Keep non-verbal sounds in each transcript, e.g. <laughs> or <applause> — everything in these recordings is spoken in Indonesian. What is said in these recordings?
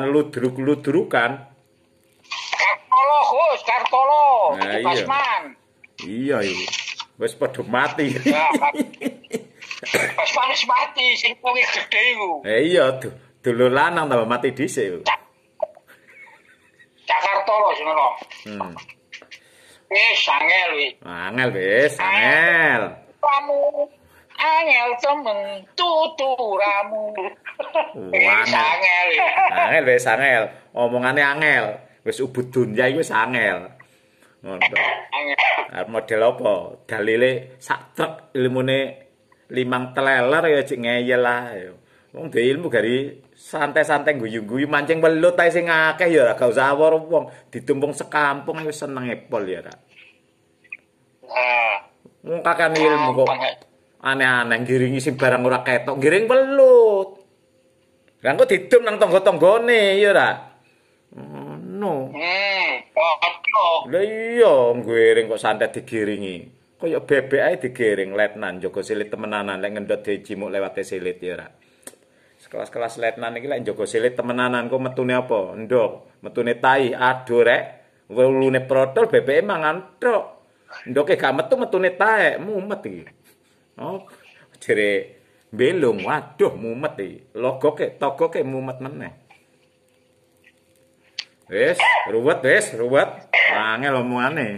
melakukan ludruk-ludrukan. Kartolo, Gus, Kartolo, nah, iya. Basman. Iya, iya. Wis padha mati. Basman ya, wis mati, sing kuwi gedhe iku. Eh iya, dulu lanang tambah mati dhisik. Jakarta lho senono. Hmm. Wis angel wis. Angel wis, angel. Kamu angel temen tuturamu wis angel <laughs> angel wis angel omongane angel wis ubud dunya iki wis angel ngono model apa dalile sak truk ilmune limang teleler ya cek ngeyel lah wong duwe ilmu gari santai-santai guyu-guyu mancing welut ae sing akeh ya ora usah awor wong ditumpung sekampung wis senenge pol ya ra Mung ah. kakan ilmu kok. aneh-aneh ngiringi sing barang ora ketok ngiring pelut lah kok didum nang tangga-tanggane ya ora ngono lha hmm, iya ngiring kok santet digiringi kaya bebek ae digiring letnan jaga silit temenanan lek ngendot dicimuk lewat silit ya ora sekelas-kelas letnan iki lek jaga silit temenanan kok metune apa ndok metune tai aduh rek wulune protol bebeke mangan tok ndoke gak metu metune taek mumet iki Oh, jere belung. Waduh mumet iki. Logoke togoke mumet meneh. Wis, ruwet wis, ruwet. Angel omongane.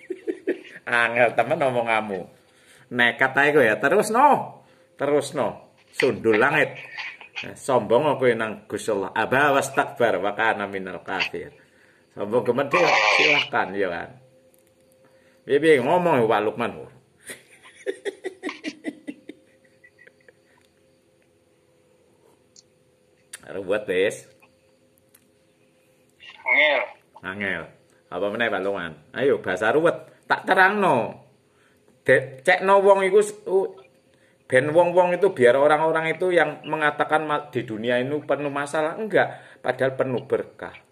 <laughs> Angel temen omonganmu. Nekat ae kowe ya. Terus no. Terus no. Sundul langit. Eh, sombong aku nang Gusti Allah. Aba wastakbar wa kana minal kafir. Sombong gemedet silahkan ya kan. Bibi ngomong ya, Pak Lukman. <laughs> buat tes. Angel. Angel. Apa meneh Pak Lungan? Ayo bahasa ruwet, tak terang no. Cek no wong itu ben wong-wong itu biar orang-orang itu yang mengatakan di dunia ini penuh masalah enggak, padahal penuh berkah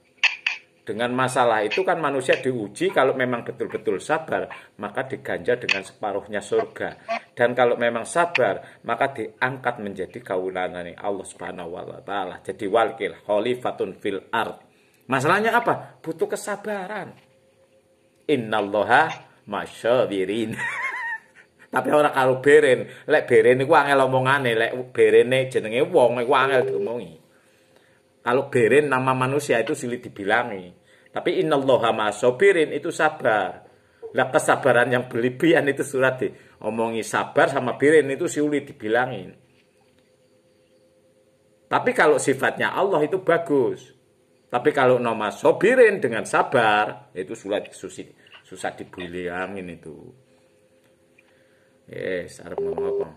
dengan masalah itu kan manusia diuji kalau memang betul-betul sabar maka diganjar dengan separuhnya surga dan kalau memang sabar maka diangkat menjadi nih Allah Subhanahu wa taala jadi walkil khalifatun fil ard masalahnya apa butuh kesabaran innallaha masyawirin <laughs> tapi orang kalau beren lek beren iku angel omongane lek berene jenenge wong iku angel diomongi kalau berin nama manusia itu sulit dibilangi. Tapi innallaha masobirin itu sabar. lah kesabaran yang berlebihan itu surat di omongi sabar sama birin itu sulit dibilangin. Tapi kalau sifatnya Allah itu bagus. Tapi kalau nama sobirin dengan sabar itu sulit susah, susah dibilangin itu. Yes, arep ngomong apa?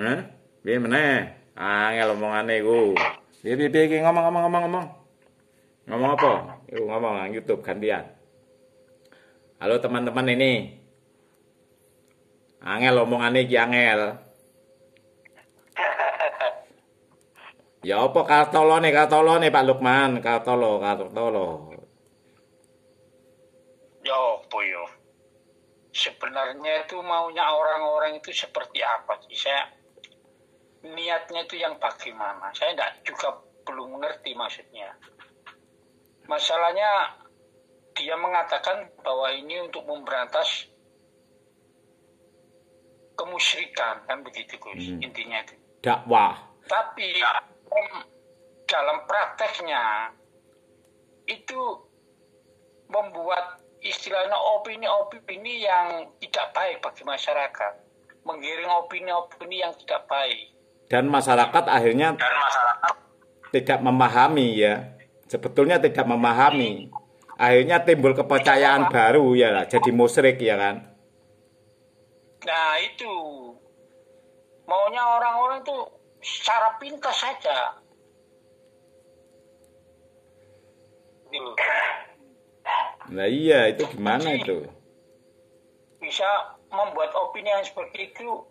Hah? Piye mana? Angel ah, omongane iku. Piye piye iki ngomong ngomong ngomong ngomong. Ngomong apa? Iku ngomong nang YouTube gantian. Halo teman-teman ini. Angel ah, omongane iki angel. Ah, ya apa kartolone nih Pak Lukman, kartolo kartolo. Ya apa ya? Sebenarnya itu maunya orang-orang itu seperti apa sih? Saya niatnya itu yang bagaimana saya tidak juga belum mengerti maksudnya masalahnya dia mengatakan bahwa ini untuk memberantas kemusyrikan kan begitu Gus hmm. intinya itu dakwah tapi dalam prakteknya itu membuat istilahnya opini-opini yang tidak baik bagi masyarakat mengiring opini-opini yang tidak baik dan masyarakat akhirnya dan masyarakat tidak memahami ya sebetulnya tidak memahami akhirnya timbul kepercayaan baru ya lah, jadi musyrik ya kan nah itu maunya orang-orang itu secara pintas saja nah iya itu gimana itu bisa membuat opini yang seperti itu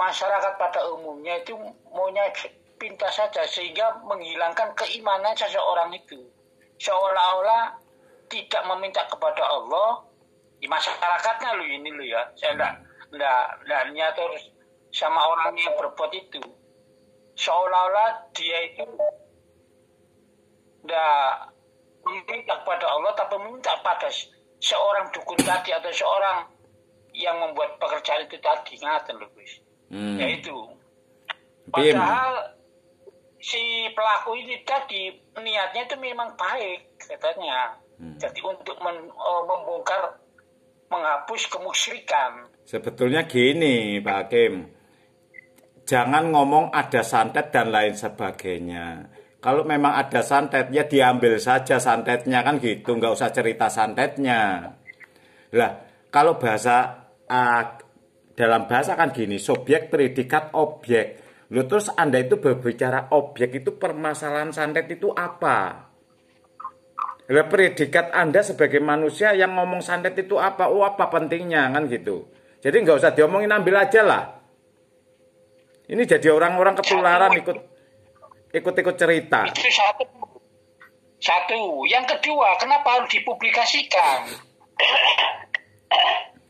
masyarakat pada umumnya itu maunya pintas saja sehingga menghilangkan keimanan seseorang itu seolah-olah tidak meminta kepada Allah di masyarakatnya lo ini lo ya saya enggak enggak enggak terus sama orang yang berbuat itu seolah-olah dia itu enggak meminta kepada Allah tapi meminta pada seorang dukun tadi atau seorang yang membuat pekerjaan itu tadi ngaten lo guys hmm. yaitu padahal si pelaku ini tadi niatnya itu memang baik katanya hmm. jadi untuk men, uh, membongkar menghapus kemusyrikan sebetulnya gini Pak Hakim jangan ngomong ada santet dan lain sebagainya kalau memang ada santetnya diambil saja santetnya kan gitu nggak usah cerita santetnya lah kalau bahasa uh, dalam bahasa kan gini, subjek, predikat, objek. Lo terus Anda itu berbicara objek itu permasalahan santet itu apa? Lah predikat Anda sebagai manusia yang ngomong santet itu apa? Oh apa pentingnya kan gitu. Jadi nggak usah diomongin ambil aja lah. Ini jadi orang-orang ketularan ikut ikut-ikut cerita. satu. Satu. Yang kedua, kenapa harus dipublikasikan?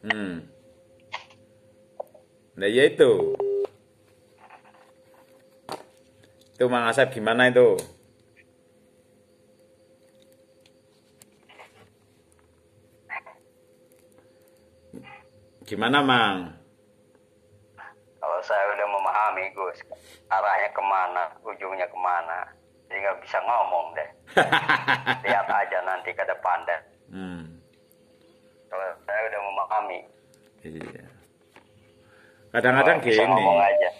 Hmm. Nah, ya Itu itu Mang Asep gimana itu? Gimana, Mang? Kalau saya udah memahami, Gus, arahnya kemana, ujungnya kemana, jadi nggak bisa ngomong deh. <laughs> Lihat aja nanti ke depan deh. Hmm. Kalau saya udah memahami. Iya kadang-kadang oh, gini aja.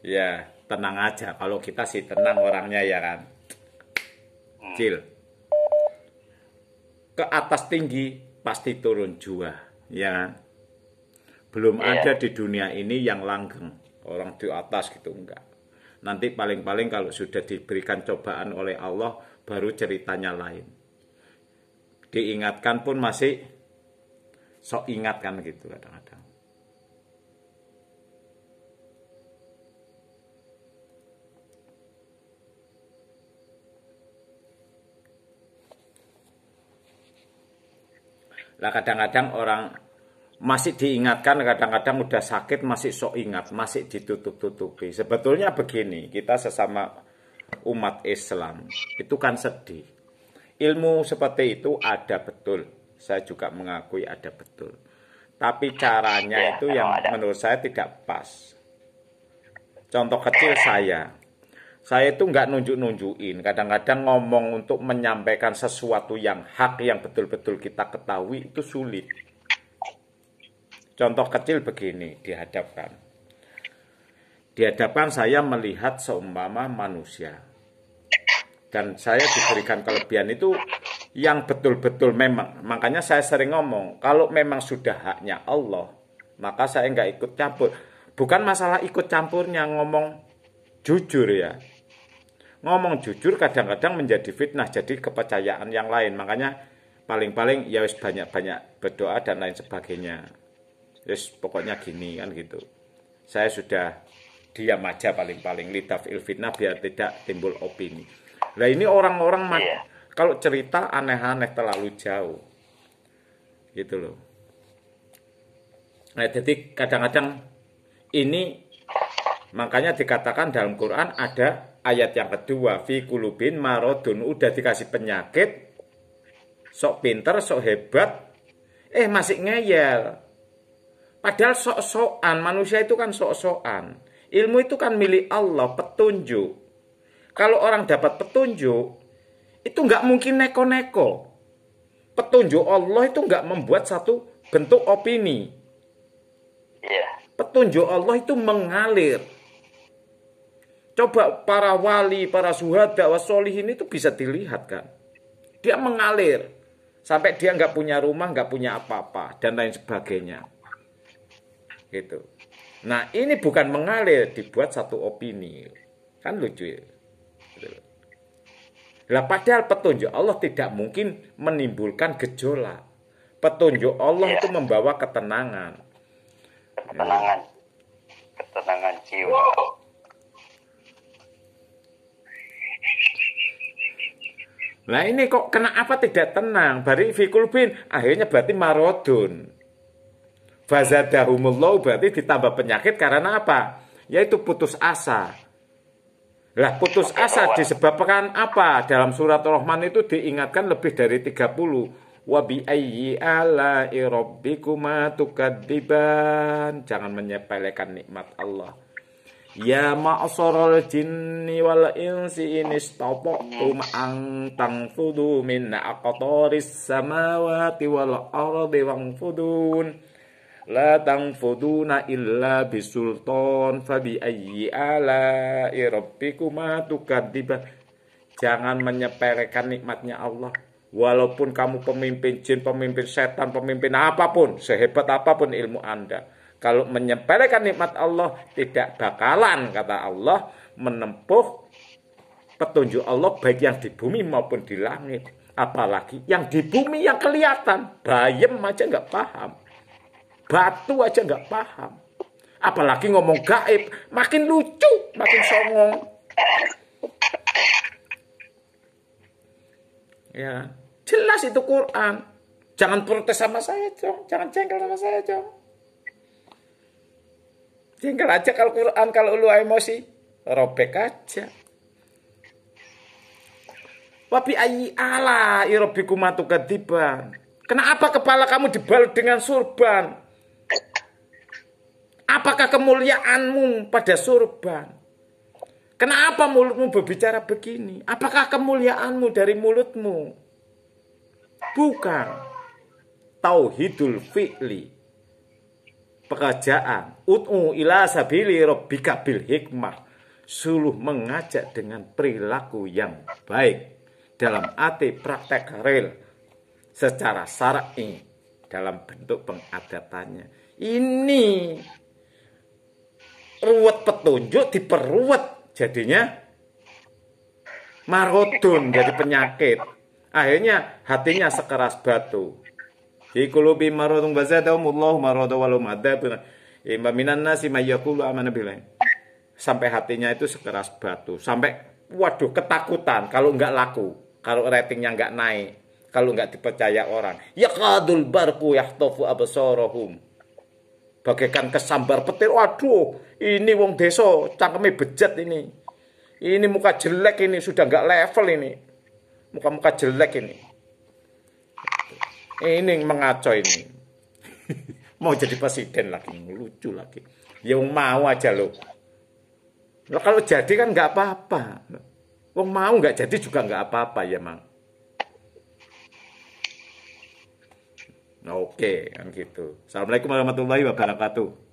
ya tenang aja kalau kita sih tenang orangnya ya kan hmm. cil ke atas tinggi pasti turun jua ya kan? belum yeah. ada di dunia ini yang langgeng orang di atas gitu enggak nanti paling-paling kalau sudah diberikan cobaan oleh Allah baru ceritanya lain diingatkan pun masih sok ingatkan gitu kadang-kadang Lah kadang-kadang orang masih diingatkan kadang-kadang udah sakit masih sok ingat masih ditutup-tutupi sebetulnya begini kita sesama umat Islam itu kan sedih ilmu seperti itu ada betul saya juga mengakui ada betul tapi caranya ya, itu yang ada. menurut saya tidak pas contoh kecil saya saya itu nggak nunjuk-nunjukin, kadang-kadang ngomong untuk menyampaikan sesuatu yang hak yang betul-betul kita ketahui itu sulit. Contoh kecil begini dihadapkan. Dihadapkan saya melihat seumpama manusia. Dan saya diberikan kelebihan itu yang betul-betul memang. Makanya saya sering ngomong, kalau memang sudah haknya Allah, maka saya nggak ikut campur. Bukan masalah ikut campurnya ngomong jujur ya ngomong jujur kadang-kadang menjadi fitnah jadi kepercayaan yang lain makanya paling-paling ya wis banyak-banyak berdoa dan lain sebagainya wis pokoknya gini kan gitu saya sudah diam aja paling-paling litaf il fitnah biar tidak timbul opini nah ini orang-orang yeah. kalau cerita aneh-aneh terlalu jauh gitu loh nah jadi kadang-kadang ini makanya dikatakan dalam Quran ada ayat yang kedua fi kulubin marodun udah dikasih penyakit sok pinter sok hebat eh masih ngeyel padahal sok-sokan manusia itu kan sok-sokan ilmu itu kan milik Allah petunjuk kalau orang dapat petunjuk itu nggak mungkin neko-neko petunjuk Allah itu nggak membuat satu bentuk opini iya. petunjuk Allah itu mengalir Coba para wali, para suhada, wasolihin itu bisa dilihat kan. Dia mengalir. Sampai dia nggak punya rumah, nggak punya apa-apa, dan lain sebagainya. Gitu. Nah ini bukan mengalir, dibuat satu opini. Kan lucu ya. Gitu. Lah padahal petunjuk Allah tidak mungkin menimbulkan gejolak. Petunjuk Allah ya. itu iya. membawa ketenangan. Ketenangan. Ketenangan jiwa. Nah ini kok kena apa tidak tenang? Bari fikul bin akhirnya berarti marodun. Fazadahumullah berarti ditambah penyakit karena apa? Yaitu putus asa. Lah putus asa disebabkan apa? Dalam surat Rohman itu diingatkan lebih dari 30. Wabi ayyi ala irobbikuma tukadiban. Jangan menyepelekan nikmat Allah. Ya ma'asyaral jinni wal insi in istata'tum an tanfudu min aqtaris samawati wal ardi fudun la tanfuduna illa bisultan fabi ayyi ala rabbikuma tukadiba Jangan menyepelekan nikmatnya Allah. Walaupun kamu pemimpin jin, pemimpin setan, pemimpin apapun, sehebat apapun ilmu Anda kalau menyepelekan nikmat Allah tidak bakalan kata Allah menempuh petunjuk Allah baik yang di bumi maupun di langit. Apalagi yang di bumi yang kelihatan. Bayem aja nggak paham. Batu aja nggak paham. Apalagi ngomong gaib. Makin lucu, makin songong. Ya, jelas itu Quran. Jangan protes sama saya, Cong. Jangan cengkel sama saya, Cong. Jengkel aja kalau Quran kalau lu emosi, robek aja. Wabi ayi ala irobiku ketiban Kenapa kepala kamu dibalut dengan surban? Apakah kemuliaanmu pada surban? Kenapa mulutmu berbicara begini? Apakah kemuliaanmu dari mulutmu? Bukan. Tauhidul fi'li pekerjaan. Ut'u ila sabili rabbika bil hikmah. Suluh mengajak dengan perilaku yang baik dalam arti praktek real secara syar'i dalam bentuk pengadatannya. Ini ruwet petunjuk diperuwet jadinya marodun jadi penyakit. Akhirnya hatinya sekeras batu. Fi qulubi maradun wa zadahum Allahu marada wa lahum adzabun. Imma minan nasi may yaqulu amana bilang? Sampai hatinya itu sekeras batu, sampai waduh ketakutan kalau nggak laku, kalau ratingnya nggak naik, kalau nggak dipercaya orang. Yaqadul barqu yahtafu absarahum. Bagaikan kesambar petir. Waduh, ini wong desa cangkeme bejat ini. Ini muka jelek ini sudah nggak level ini. Muka-muka jelek ini ini mengaco ini <laughs> mau jadi presiden lagi lucu lagi ya mau aja lo lo kalau jadi kan nggak apa-apa Wong mau nggak jadi juga nggak apa-apa ya mang oke kan gitu assalamualaikum warahmatullahi wabarakatuh